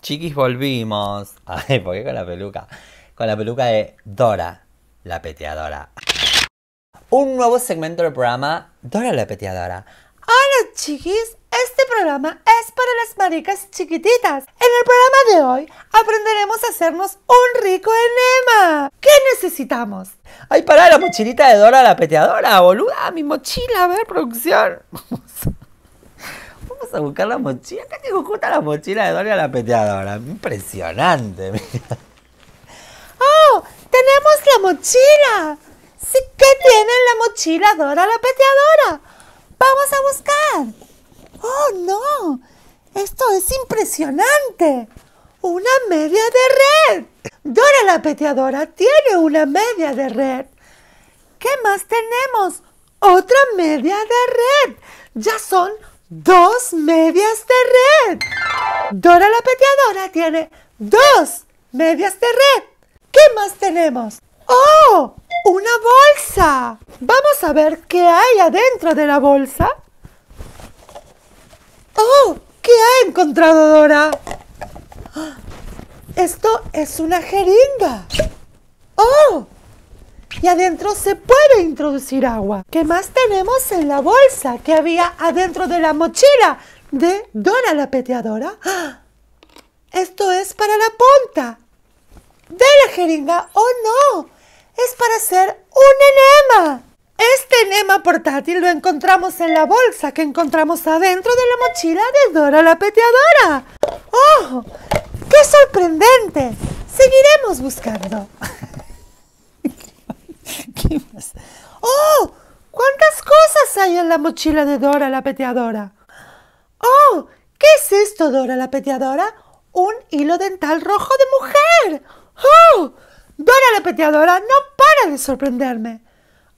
Chiquis, volvimos. Ay, ¿por qué con la peluca? Con la peluca de Dora, la peteadora. Un nuevo segmento del programa Dora la peteadora. Hola chiquis, este programa es para las maricas chiquititas. En el programa de hoy aprenderemos a hacernos un rico enema. ¿Qué necesitamos? Ay, para la mochilita de Dora la peteadora, boluda, mi mochila, a ver, producción. a buscar la mochila. que tengo justo la mochila de Dora la peteadora. Impresionante, ¡Oh! ¡Tenemos la mochila! Sí que tiene la mochila Dora la peteadora. Vamos a buscar. ¡Oh, no! Esto es impresionante. Una media de red. Dora la peteadora tiene una media de red. ¿Qué más tenemos? Otra media de red. Ya son dos medias de red. Dora la peteadora tiene dos medias de red. ¿Qué más tenemos? ¡Oh! ¡Una bolsa! Vamos a ver qué hay adentro de la bolsa. ¡Oh! ¿Qué ha encontrado Dora? ¡Ah! Esto es una jeringa. ¡Oh! y adentro se puede introducir agua. ¿Qué más tenemos en la bolsa que había adentro de la mochila de Dora la peteadora? ¡Ah! Esto es para la punta de la jeringa. o no! Es para hacer un enema. Este enema portátil lo encontramos en la bolsa que encontramos adentro de la mochila de Dora la peteadora. ¡Oh! ¡Qué sorprendente! Seguiremos buscando. ¡Oh! ¿Cuántas cosas hay en la mochila de Dora la peteadora? ¡Oh! ¿Qué es esto, Dora la peteadora? Un hilo dental rojo de mujer. ¡Oh! Dora la peteadora no para de sorprenderme.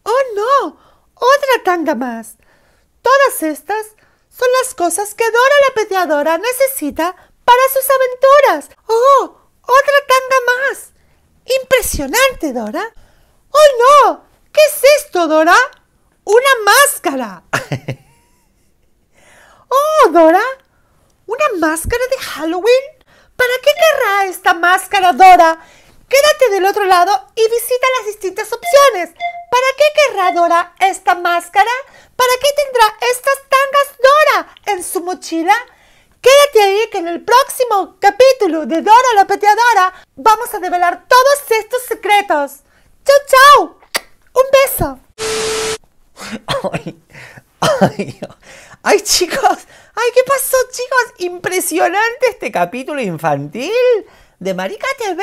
¡Oh, no! Otra tanga más. Todas estas son las cosas que Dora la peteadora necesita para sus aventuras. ¡Oh! Otra tanga más. Impresionante, Dora. ¡Oh, no! ¿Qué es esto, Dora? ¡Una máscara! ¡Oh, Dora! ¿Una máscara de Halloween? ¿Para qué querrá esta máscara, Dora? Quédate del otro lado y visita las distintas opciones. ¿Para qué querrá Dora esta máscara? ¿Para qué tendrá estas tangas Dora en su mochila? Quédate ahí que en el próximo capítulo de Dora la Peteadora vamos a develar todos estos secretos. ¡Chao, chao! Un beso. Ay, ay, chicos. Ay, ¿qué pasó, chicos? Impresionante este capítulo infantil de Marica TV.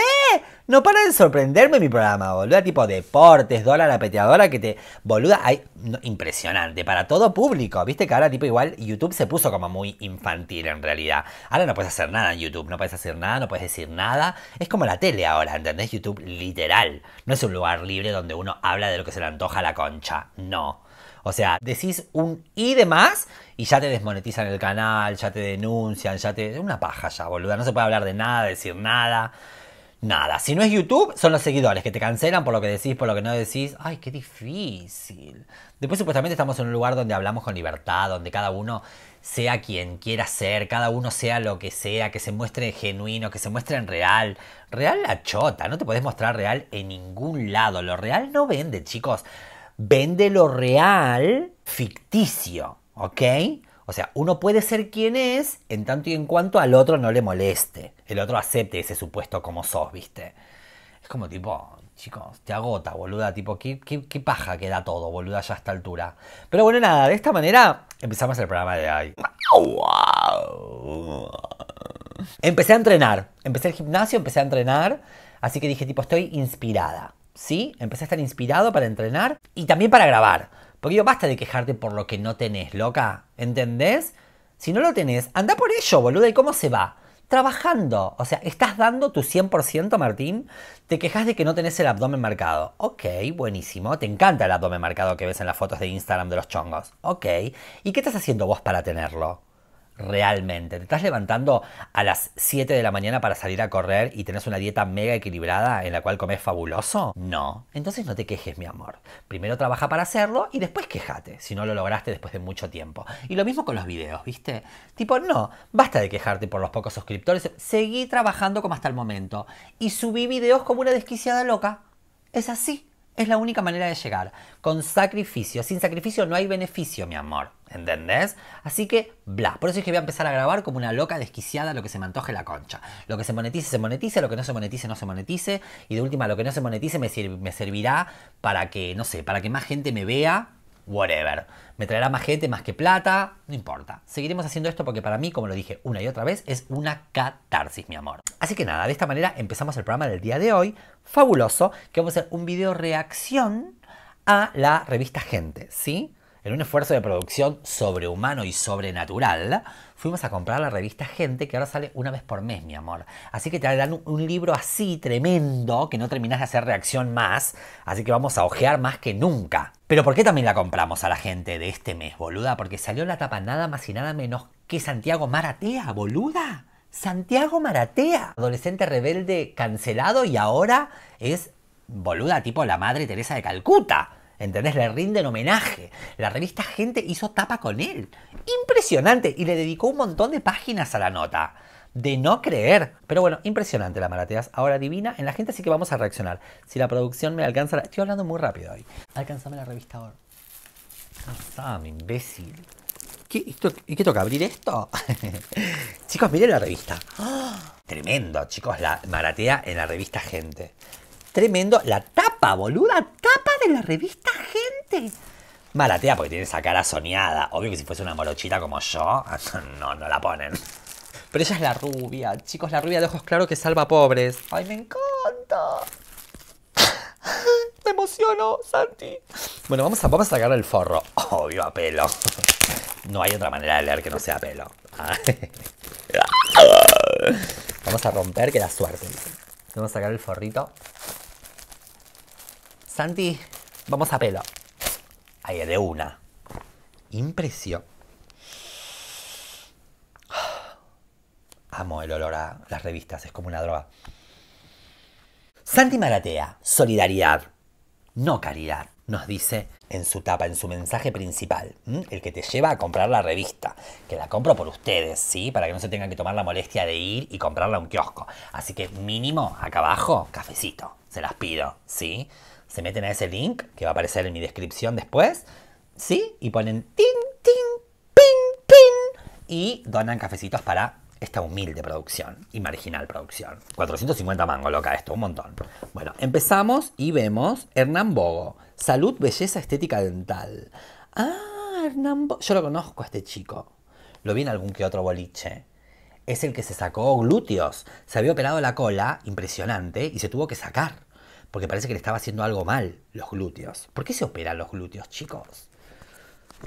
No para de sorprenderme mi programa, boluda. Tipo deportes, dólar a peteadora, que te. Boluda, hay. impresionante. Para todo público. Viste que ahora, tipo, igual YouTube se puso como muy infantil en realidad. Ahora no puedes hacer nada en YouTube. No puedes hacer nada, no puedes decir nada. Es como la tele ahora, ¿entendés? YouTube literal. No es un lugar libre donde uno habla de lo que se le antoja a la concha. No. O sea, decís un y de más y ya te desmonetizan el canal, ya te denuncian, ya te... Una paja ya, boluda. No se puede hablar de nada, decir nada. Nada. Si no es YouTube, son los seguidores que te cancelan por lo que decís, por lo que no decís. Ay, qué difícil. Después supuestamente estamos en un lugar donde hablamos con libertad, donde cada uno sea quien quiera ser, cada uno sea lo que sea, que se muestre genuino, que se muestre en real. Real la chota, no te podés mostrar real en ningún lado. Lo real no vende, chicos vende lo real ficticio, ¿ok? O sea, uno puede ser quien es en tanto y en cuanto al otro no le moleste. El otro acepte ese supuesto como sos, ¿viste? Es como tipo, chicos, te agota, boluda, tipo, ¿qué, paja queda todo, boluda, ya a esta altura. Pero bueno, nada, de esta manera empezamos el programa de hoy. Empecé a entrenar, empecé el gimnasio, empecé a entrenar, así que dije, tipo, estoy inspirada. ¿sí? Empecé a estar inspirado para entrenar y también para grabar. Porque yo basta de quejarte por lo que no tenés, loca. ¿Entendés? Si no lo tenés, anda por ello, boluda. ¿Y cómo se va? Trabajando. O sea, estás dando tu 100%, Martín. Te quejas de que no tenés el abdomen marcado. Ok, buenísimo. Te encanta el abdomen marcado que ves en las fotos de Instagram de los chongos. Ok. ¿Y qué estás haciendo vos para tenerlo? realmente. Te estás levantando a las 7 de la mañana para salir a correr y tenés una dieta mega equilibrada en la cual comes fabuloso? No. Entonces no te quejes, mi amor. Primero trabaja para hacerlo y después quejate, si no lo lograste después de mucho tiempo. Y lo mismo con los videos, ¿viste? Tipo, no, basta de quejarte por los pocos suscriptores, seguí trabajando como hasta el momento y subí videos como una desquiciada loca. Es así. Es la única manera de llegar, con sacrificio. Sin sacrificio no hay beneficio, mi amor. ¿Entendés? Así que, bla. Por eso es que voy a empezar a grabar como una loca desquiciada lo que se me antoje la concha. Lo que se monetice, se monetice. Lo que no se monetice, no se monetice. Y de última, lo que no se monetice me, me servirá para que, no sé, para que más gente me vea whatever. Me traerá más gente, más que plata, no importa. Seguiremos haciendo esto porque para mí, como lo dije una y otra vez, es una catarsis, mi amor. Así que nada, de esta manera empezamos el programa del día de hoy. Fabuloso, que vamos a hacer un video reacción a la revista Gente, ¿sí? En un esfuerzo de producción sobrehumano y sobrenatural, fuimos a comprar la revista Gente, que ahora sale una vez por mes, mi amor. Así que te dan un, libro así tremendo que no terminás de hacer reacción más, así que vamos a ojear más que nunca. Pero ¿por qué también la compramos a la gente de este mes, boluda? Porque salió la tapa nada más y nada menos que Santiago Maratea, boluda. Santiago Maratea, adolescente rebelde cancelado y ahora es boluda tipo la madre Teresa de Calcuta. ¿Entendés? Le rinden homenaje. La revista Gente hizo tapa con él. Impresionante. Y le dedicó un montón de páginas a la nota de no creer. Pero bueno, impresionante la Marateas. Ahora divina en la gente, así que vamos a reaccionar. Si la producción me alcanza... Estoy hablando muy rápido hoy. Alcanzame la revista ahora. mi imbécil. ¿Qué, ¿Y qué toca? ¿Abrir esto? chicos, miren la revista. Tremendo, chicos, la Maratea en la revista Gente. Tremendo. La tapa, boluda. Tapa de la revista Gente. Maratea porque tiene esa cara soñada. Obvio que si fuese una morochita como yo, no, no la ponen. Pero ella es la rubia. Chicos, la rubia de ojos claros que salva pobres. ¡Ay, me encanta! me emociono, Santi. Bueno, vamos a, vamos sacar el forro. Obvio, a pelo. No hay otra manera de leer que no sea pelo. Vamos a romper, que la suerte. Vamos a sacar el forrito. Santi, vamos a pelo. Ahí, de una. Impresión. Amo el olor a las revistas, es como una droga. Santi Maratea, solidaridad, no caridad, nos dice en su tapa, en su mensaje principal, el que te lleva a comprar la revista, que la compro por ustedes, ¿sí? Para que no se tengan que tomar la molestia de ir y comprarla a un kiosco. Así que mínimo, acá abajo, cafecito, se las pido, ¿sí? Se meten a ese link que va a aparecer en mi descripción después, ¿sí? Y ponen tin, tin, pin, pin y donan cafecitos para esta humilde producción y marginal producción. 450 mangos, loca, esto, un montón. Bueno, empezamos y vemos Hernán Bogo, Salud, Belleza, Estética Dental. Ah, Hernán Bogo, yo lo conozco a este chico. Lo vi en algún que otro boliche. Es el que se sacó glúteos. Se había operado la cola, impresionante, y se tuvo que sacar. Porque parece que le estaba haciendo algo mal los glúteos. ¿Por qué se operan los glúteos, chicos?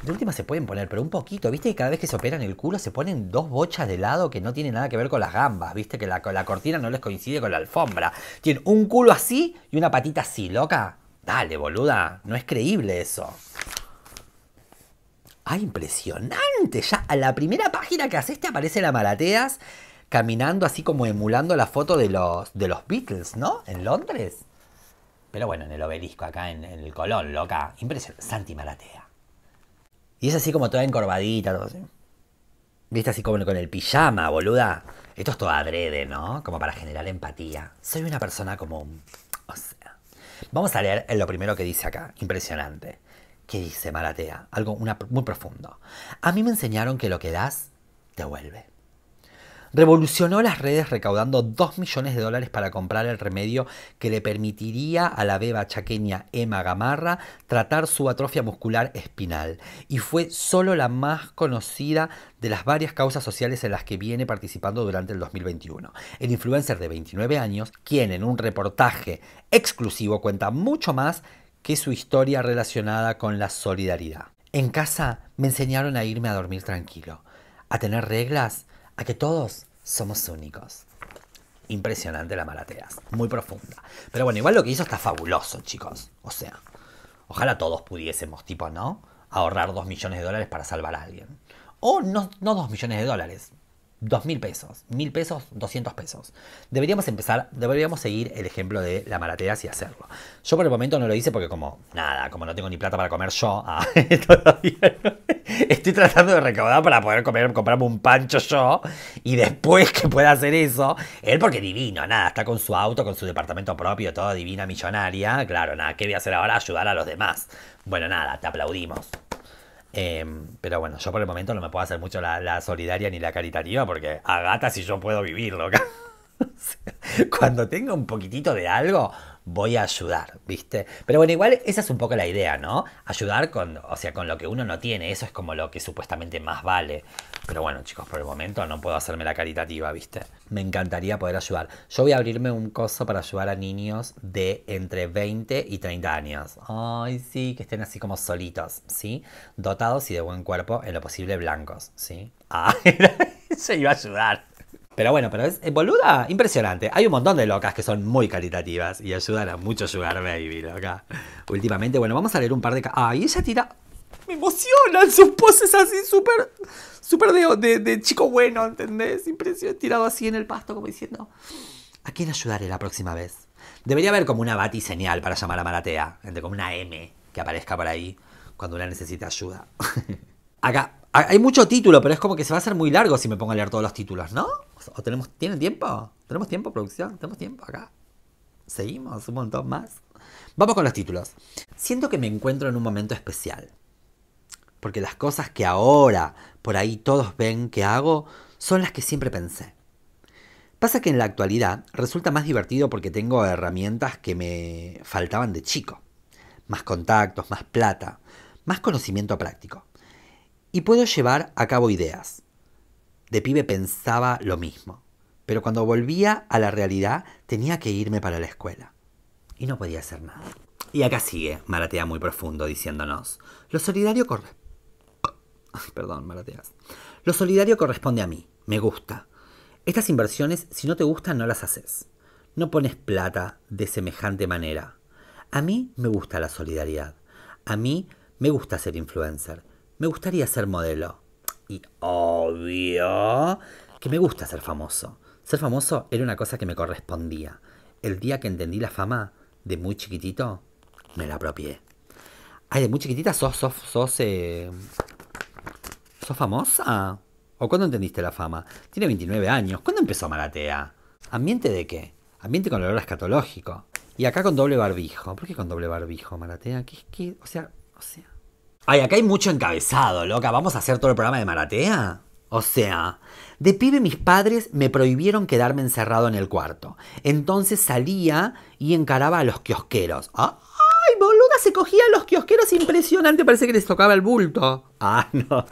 De última se pueden poner, pero un poquito. Viste que cada vez que se operan el culo se ponen dos bochas de lado que no tienen nada que ver con las gambas. Viste que la, la cortina no les coincide con la alfombra. Tienen un culo así y una patita así, loca. Dale, boluda. No es creíble eso. ¡Ah, impresionante! Ya a la primera página que haces te aparece la Malateas caminando así como emulando la foto de los, de los Beatles, ¿no? En Londres. Pero bueno, en el obelisco, acá en, el Colón, loca. Impresionante. Santi Malatea. Y es así como toda encorvadita, todo así. Viste así como con el pijama, boluda. Esto es todo adrede, ¿no? Como para generar empatía. Soy una persona como O sea. Vamos a leer lo primero que dice acá. Impresionante. ¿Qué dice Maratea? Algo una, muy profundo. A mí me enseñaron que lo que das, te vuelve. Revolucionó las redes recaudando 2 millones de dólares para comprar el remedio que le permitiría a la beba chaqueña Emma Gamarra tratar su atrofia muscular espinal y fue solo la más conocida de las varias causas sociales en las que viene participando durante el 2021. El influencer de 29 años, quien en un reportaje exclusivo cuenta mucho más que su historia relacionada con la solidaridad. En casa me enseñaron a irme a dormir tranquilo, a tener reglas a que todos somos únicos. Impresionante la Malateas, muy profunda. Pero bueno, igual lo que hizo está fabuloso, chicos. O sea, ojalá todos pudiésemos, tipo, ¿no? Ahorrar dos millones de dólares para salvar a alguien. O no, no 2 millones de dólares, 2.000 pesos, 1.000 pesos, 200 pesos. Deberíamos empezar, deberíamos seguir el ejemplo de la marateras y hacerlo. Yo por el momento no lo hice porque como nada, como no tengo ni plata para comer yo, ah, estoy tratando de recaudar para poder comer, comprarme un pancho yo y después que pueda hacer eso, él porque divino, nada, está con su auto, con su departamento propio, todo divina millonaria, claro, nada, ¿qué voy a hacer ahora? Ayudar a los demás. Bueno, nada, te aplaudimos. Em, pero bueno, yo por el momento no me puedo hacer mucho la, solidaria ni la caritativa porque a gatas si yo puedo vivirlo. Cuando tenga un poquitito de algo, voy a ayudar, ¿viste? Pero bueno, igual esa es un poco la idea, ¿no? Ayudar con, o sea, con lo que uno no tiene, eso es como lo que supuestamente más vale. Pero bueno, chicos, por el momento no puedo hacerme la caritativa, ¿viste? Me encantaría poder ayudar. Yo voy a abrirme un coso para ayudar a niños de entre 20 y 30 años. Ay, sí, que estén así como solitos, ¿sí? Dotados y de buen cuerpo, en lo posible blancos, ¿sí? Ah, se iba a ayudar. Pero bueno, pero es eh, boluda, impresionante. Hay un montón de locas que son muy caritativas y ayudan a mucho Sugar Baby, loca. Últimamente, bueno, vamos a leer un par de... ¡Ay, y ella tira! Me emocionan sus poses así súper... Súper de, de, chico bueno, ¿entendés? Impresionante, tirado así en el pasto como diciendo... ¿A quién ayudaré la próxima vez? Debería haber como una señal para llamar a Maratea, entre como una M que aparezca por ahí cuando una necesita ayuda. Acá hay mucho título, pero es como que se va a hacer muy largo si me pongo a leer todos los títulos, ¿no? ¿O tenemos, ¿Tienen tiempo? ¿Tenemos tiempo, producción? ¿Tenemos tiempo acá? Seguimos un montón más. Vamos con los títulos. Siento que me encuentro en un momento especial. Porque las cosas que ahora por ahí todos ven que hago son las que siempre pensé. Pasa que en la actualidad resulta más divertido porque tengo herramientas que me faltaban de chico. Más contactos, más plata, más conocimiento práctico y puedo llevar a cabo ideas. De pibe pensaba lo mismo, pero cuando volvía a la realidad tenía que irme para la escuela. Y no podía hacer nada. Y acá sigue, maratea muy profundo, diciéndonos, lo solidario corresponde... Perdón, marateas. Lo solidario corresponde a mí, me gusta. Estas inversiones, si no te gustan, no las haces. No pones plata de semejante manera. A mí me gusta la solidaridad. A mí me gusta ser influencer me gustaría ser modelo. Y obvio que me gusta ser famoso. Ser famoso era una cosa que me correspondía. El día que entendí la fama, de muy chiquitito, me la apropié. Ay, de muy chiquitita sos, sos, sos, eh, ¿Sos famosa? ¿O cuándo entendiste la fama? Tiene 29 años. ¿Cuándo empezó Maratea? ¿Ambiente de qué? Ambiente con olor escatológico. Y acá con doble barbijo. ¿Por qué con doble barbijo, Maratea? ¿Qué, qué? O sea, o sea. Ay, acá hay mucho encabezado, loca. ¿Vamos a hacer todo el programa de Maratea? O sea, de pibe mis padres me prohibieron quedarme encerrado en el cuarto. Entonces salía y encaraba a los kiosqueros. ¡Ay, boluda! Se cogía a los kiosqueros impresionante. Parece que les tocaba el bulto. Ah, no.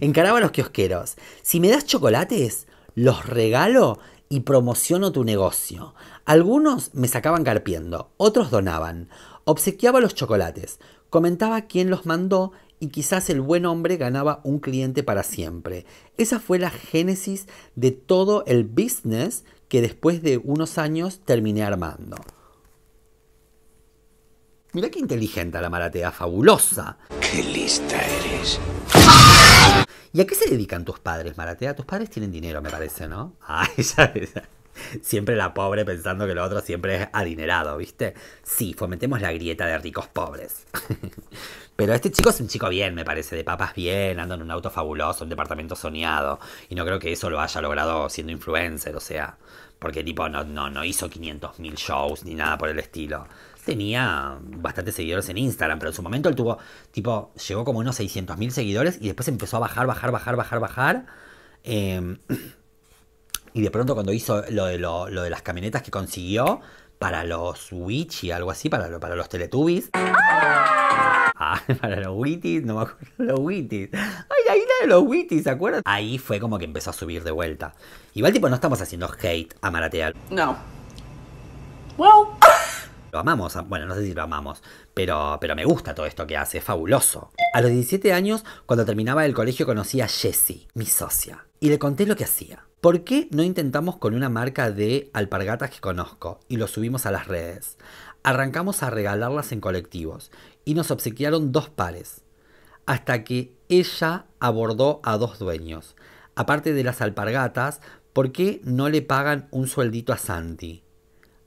encaraba a los kiosqueros. Si me das chocolates, los regalo y promociono tu negocio. Algunos me sacaban carpiendo, otros donaban. Obsequiaba los chocolates. Comentaba quién los mandó y quizás el buen hombre ganaba un cliente para siempre. Esa fue la génesis de todo el business que después de unos años terminé armando. Mira qué inteligente la maratea, fabulosa. Qué lista eres. ¿Y a qué se dedican tus padres, Maratea? Tus padres tienen dinero, me parece, ¿no? Ay, ah, ya, siempre la pobre pensando que lo otro siempre es adinerado, ¿viste? Sí, fomentemos la grieta de ricos pobres. Pero este chico es un chico bien, me parece, de papas bien, anda en un auto fabuloso, un departamento soñado. Y no creo que eso lo haya logrado siendo influencer, o sea, porque tipo no, no, no hizo 500.000 shows ni nada por el estilo tenía bastantes seguidores en Instagram, pero en su momento él tuvo, tipo, llegó como unos 600.000 seguidores y después empezó a bajar, bajar, bajar, bajar, bajar. Eh, Y de pronto cuando hizo lo de, lo, de las camionetas que consiguió para los Witchy y algo así, para, para los Teletubbies. ¡Ah! ah para los Witties, no me acuerdo, los Witties. Ay, la de los Witties, ¿se acuerdan? Ahí fue como que empezó a subir de vuelta. Igual tipo no estamos haciendo hate a maratear. No. Wow Lo amamos, bueno, no sé si lo amamos, pero, pero me gusta todo esto que hace, es fabuloso. A los 17 años, cuando terminaba el colegio, conocí a Jessie, mi socia, y le conté lo que hacía. ¿Por qué no intentamos con una marca de alpargatas que conozco y lo subimos a las redes? Arrancamos a regalarlas en colectivos y nos obsequiaron dos pares, hasta que ella abordó a dos dueños. Aparte de las alpargatas, ¿por qué no le pagan un sueldito a Santi?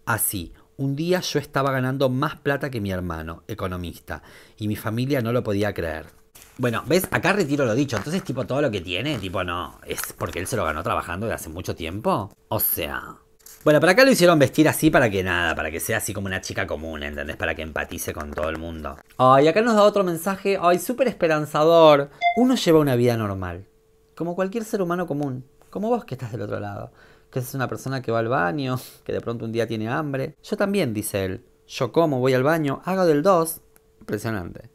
Así, un día yo estaba ganando más plata que mi hermano, economista, y mi familia no lo podía creer. Bueno, ¿ves? Acá retiro lo dicho. Entonces, tipo, todo lo que tiene, tipo, no. Es porque él se lo ganó trabajando de hace mucho tiempo. O sea. Bueno, para acá lo hicieron vestir así para que nada, para que sea así como una chica común, ¿entendés? Para que empatice con todo el mundo. Ay, acá nos da otro mensaje, ay, súper esperanzador. Uno lleva una vida normal, como cualquier ser humano común, como vos que estás del otro lado, que es una persona que va al baño, que de pronto un día tiene hambre. Yo también, dice él. Yo como, voy al baño, hago del 2. Impresionante.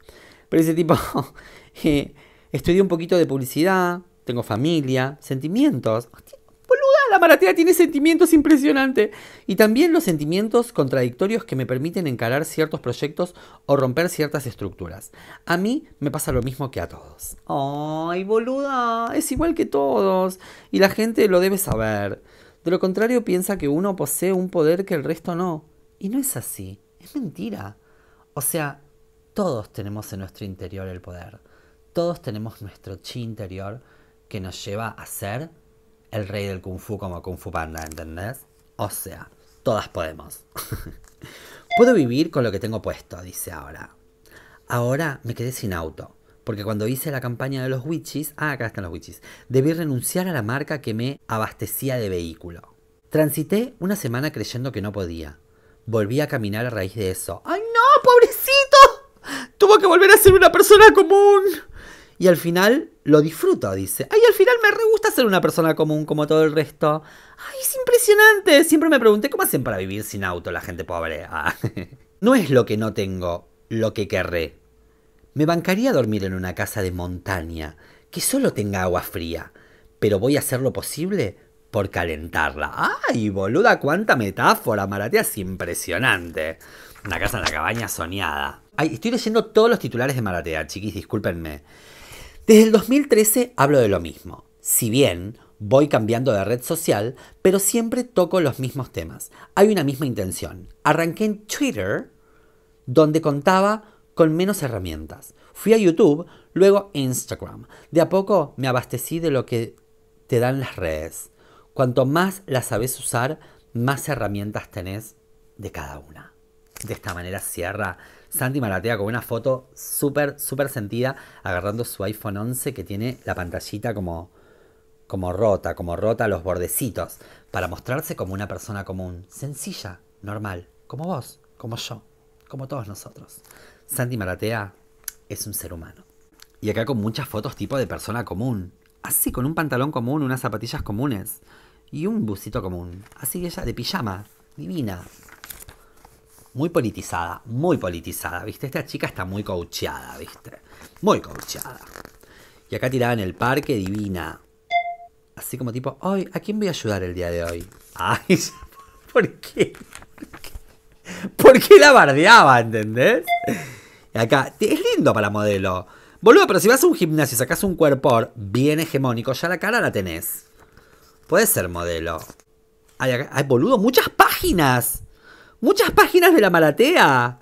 Pero ese tipo, eh, estudié un poquito de publicidad, tengo familia, sentimientos. Boluda, la maratea tiene sentimientos impresionantes. Y también los sentimientos contradictorios que me permiten encarar ciertos proyectos o romper ciertas estructuras. A mí me pasa lo mismo que a todos. Ay, boluda, es igual que todos. Y la gente lo debe saber. De lo contrario piensa que uno posee un poder que el resto no. Y no es así. Es mentira. O sea, todos tenemos en nuestro interior el poder. Todos tenemos nuestro chi interior que nos lleva a ser el rey del kung fu como kung fu panda, ¿entendés? O sea, todas podemos. Puedo vivir con lo que tengo puesto, dice ahora. Ahora me quedé sin auto, porque cuando hice la campaña de los witches, ah, acá están los witches, debí renunciar a la marca que me abastecía de vehículo. Transité una semana creyendo que no podía. Volví a caminar a raíz de eso. Tuvo que volver a ser una persona común. Y al final lo disfruto, dice. Ay, al final me re gusta ser una persona común como todo el resto. Ay, es impresionante. Siempre me pregunté cómo hacen para vivir sin auto la gente pobre. Ah. No es lo que no tengo, lo que querré. Me bancaría dormir en una casa de montaña que solo tenga agua fría, pero voy a hacer lo posible por calentarla. ¡Ay, boluda, cuánta metáfora! Maratea es impresionante. Una casa en la cabaña soñada. estoy leyendo todos los titulares de Maratea, chiquis, discúlpenme. Desde el 2013 hablo de lo mismo. Si bien voy cambiando de red social, pero siempre toco los mismos temas. Hay una misma intención. Arranqué en Twitter, donde contaba con menos herramientas. Fui a YouTube, luego Instagram. De a poco me abastecí de lo que te dan las redes. Cuanto más las sabes usar, más herramientas tenés de cada una. De esta manera cierra Santi Maratea con una foto súper, súper sentida, agarrando su iPhone 11 que tiene la pantallita como, como rota, como rota los bordecitos, para mostrarse como una persona común, sencilla, normal, como vos, como yo, como todos nosotros. Santi Maratea es un ser humano. Y acá con muchas fotos tipo de persona común, así con un pantalón común, unas zapatillas comunes y un busito común, así ella de pijama, divina, muy politizada, muy politizada, ¿viste? Esta chica está muy coacheada, ¿viste? Muy coacheada. Y acá tirada en el parque, divina. Así como tipo, hoy, ¿a quién voy a ayudar el día de hoy? Ay, ¿por qué? ¿Por qué, la bardeaba, entendés? Y acá, es lindo para modelo. Boludo, pero si vas a un gimnasio y sacas un cuerpo bien hegemónico, ya la cara la tenés. Puede ser modelo. Hay ay, boludo, muchas páginas. Muchas páginas de la malatea!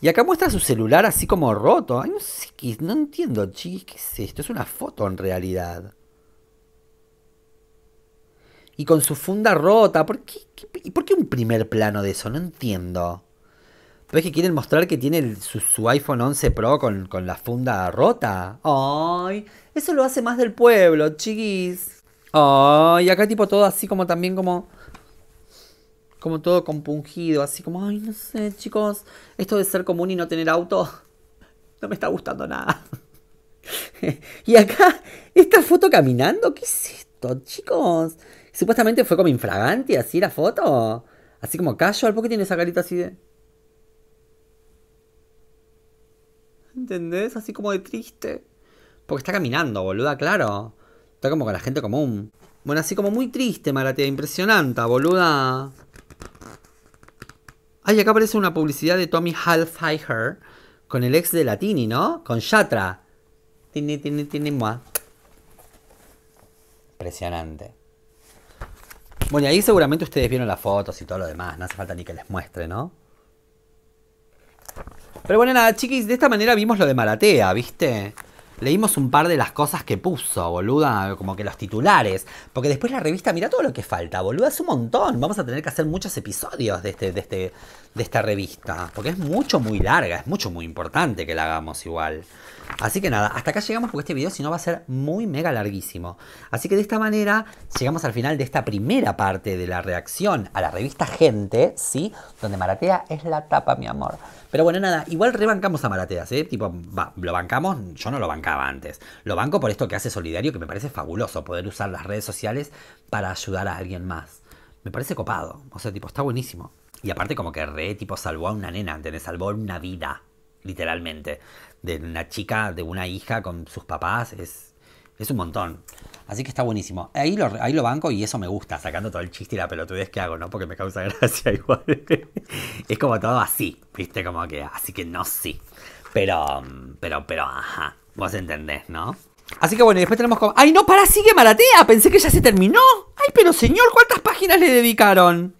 Y acá muestra su celular así como roto. Ay, no sé qué, no entiendo, chiquis, ¿qué es esto? Es una foto en realidad. Y con su funda rota. ¿Por qué, por qué un primer plano de eso? No entiendo. Pero que quieren mostrar que tiene su, iPhone 11 Pro con, con, la funda rota. Ay, eso lo hace más del pueblo, chiquis. Ay, acá tipo todo así como también como como todo compungido, así como, ay, no sé, chicos, esto de ser común y no tener auto, no me está gustando nada. y acá, esta foto caminando, ¿qué es esto, chicos? Supuestamente fue como infragante, así la foto. Así como casual, ¿por qué tiene esa carita así de...? ¿Entendés? Así como de triste. Porque está caminando, boluda, claro. Está como con la gente común. Bueno, así como muy triste, Maratea. Impresionante, boluda. Ay, acá aparece una publicidad de Tommy Hilfiger con el ex de Latini, ¿no? Con Shatra. Tini, tini, tini, Impresionante. Bueno, ahí seguramente ustedes vieron las fotos y todo lo demás. No hace falta ni que les muestre, ¿no? Pero bueno, nada, chiquis, de esta manera vimos lo de Maratea, ¿viste? Leímos un par de las cosas que puso, boluda, como que los titulares. Porque después la revista, mira todo lo que falta, boluda, es un montón. Vamos a tener que hacer muchos episodios de, este, de, este, de esta revista. Porque es mucho, muy larga, es mucho, muy importante que la hagamos igual. Así que nada, hasta acá llegamos porque este video si no va a ser muy mega larguísimo. Así que de esta manera llegamos al final de esta primera parte de la reacción a la revista Gente, ¿sí? Donde Maratea es la tapa, mi amor. Pero bueno, nada, igual rebancamos a Marateas, ¿eh? Tipo, va, lo bancamos, yo no lo bancaba antes. Lo banco por esto que hace Solidario, que me parece fabuloso poder usar las redes sociales para ayudar a alguien más. Me parece copado, o sea, tipo, está buenísimo. Y aparte como que re, tipo, salvó a una nena, ¿entendés? Salvó una vida, literalmente. De una chica, de una hija con sus papás, es es un montón. Así que está buenísimo. Ahí lo, ahí lo banco y eso me gusta, sacando todo el chiste y la pelotudez que hago, ¿no? Porque me causa gracia igual. es como todo así, ¿viste? Como que así que no sí. Pero, pero, pero, ajá. Vos entendés, ¿no? Así que bueno, y después tenemos como... ¡Ay, no, para, sigue Maratea! Pensé que ya se terminó. ¡Ay, pero señor, cuántas páginas le dedicaron!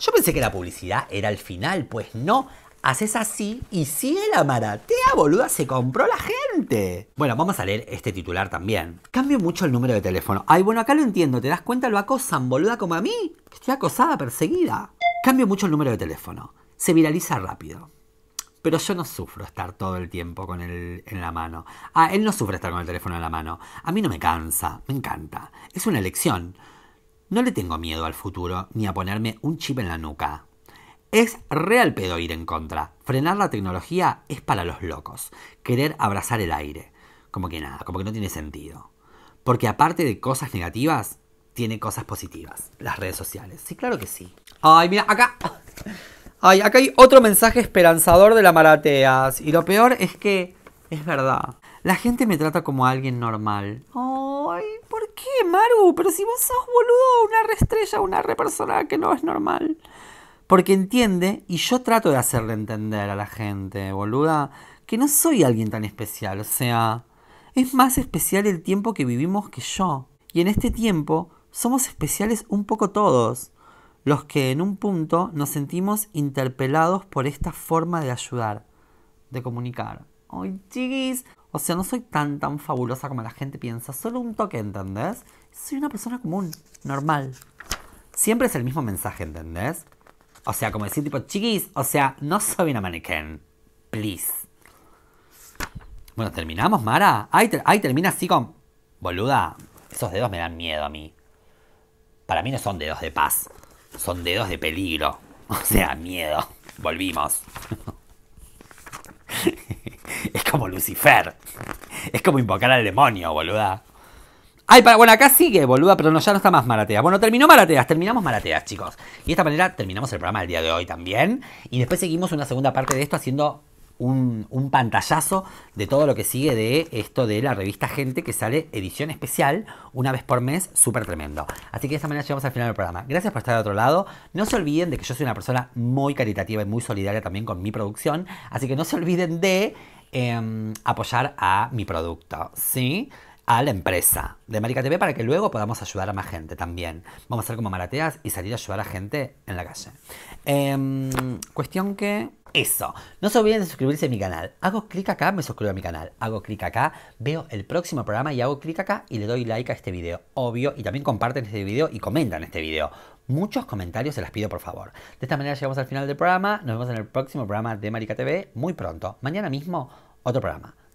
Yo pensé que la publicidad era el final, pues no haces así y si la maratea, boluda, se compró la gente. Bueno, vamos a leer este titular también. Cambio mucho el número de teléfono. Ay, bueno, acá lo entiendo, ¿te das cuenta? Lo acosan, boluda, como a mí. Estoy acosada, perseguida. Cambio mucho el número de teléfono. Se viraliza rápido. Pero yo no sufro estar todo el tiempo con él en la mano. Ah, él no sufre estar con el teléfono en la mano. A mí no me cansa, me encanta. Es una elección. No le tengo miedo al futuro ni a ponerme un chip en la nuca. Es real pedo ir en contra. Frenar la tecnología es para los locos. Querer abrazar el aire. Como que nada, como que no tiene sentido. Porque aparte de cosas negativas, tiene cosas positivas. Las redes sociales. Sí, claro que sí. Ay, mira, acá. Ay, acá hay otro mensaje esperanzador de la Marateas. Y lo peor es que es verdad. La gente me trata como alguien normal. Ay, ¿por qué, Maru? Pero si vos sos boludo, una re estrella, una re persona que no es normal. Porque entiende, y yo trato de hacerle entender a la gente, boluda, que no soy alguien tan especial. O sea, es más especial el tiempo que vivimos que yo. Y en este tiempo somos especiales un poco todos, los que en un punto nos sentimos interpelados por esta forma de ayudar, de comunicar. ¡Ay, chiquis! O sea, no soy tan tan fabulosa como la gente piensa, solo un toque, ¿entendés? Soy una persona común, normal. Siempre es el mismo mensaje, ¿entendés? O sea, como decir tipo, chiquis, o sea, no soy una mannequin. Please. Bueno, ¿terminamos, Mara? Ay, termina así con... Boluda, esos dedos me dan miedo a mí. Para mí no son dedos de paz. Son dedos de peligro. O sea, miedo. Volvimos. es como Lucifer. Es como invocar al demonio, boluda. Ay, para, bueno, acá sigue, boluda, pero no, ya no está más Marateas. Bueno, terminó Marateas, terminamos Marateas, chicos. Y de esta manera terminamos el programa del día de hoy también. Y después seguimos una segunda parte de esto haciendo un, pantallazo de todo lo que sigue de esto de la revista Gente que sale edición especial una vez por mes, súper tremendo. Así que de esta manera llegamos al final del programa. Gracias por estar de otro lado. No se olviden de que yo soy una persona muy caritativa y muy solidaria también con mi producción. Así que no se olviden de em, apoyar a mi producto, ¿sí? a la empresa de Marica TV para que luego podamos ayudar a más gente también. Vamos a ser como marateas y salir a ayudar a gente en la calle. Em, cuestión que... Eso. No se olviden de suscribirse a mi canal. Hago clic acá, me suscribo a mi canal. Hago clic acá, veo el próximo programa y hago clic acá y le doy like a este video. Obvio. Y también comparten este video y comentan este video. Muchos comentarios se las pido por favor. De esta manera llegamos al final del programa. Nos vemos en el próximo programa de Marica TV muy pronto. Mañana mismo, otro programa.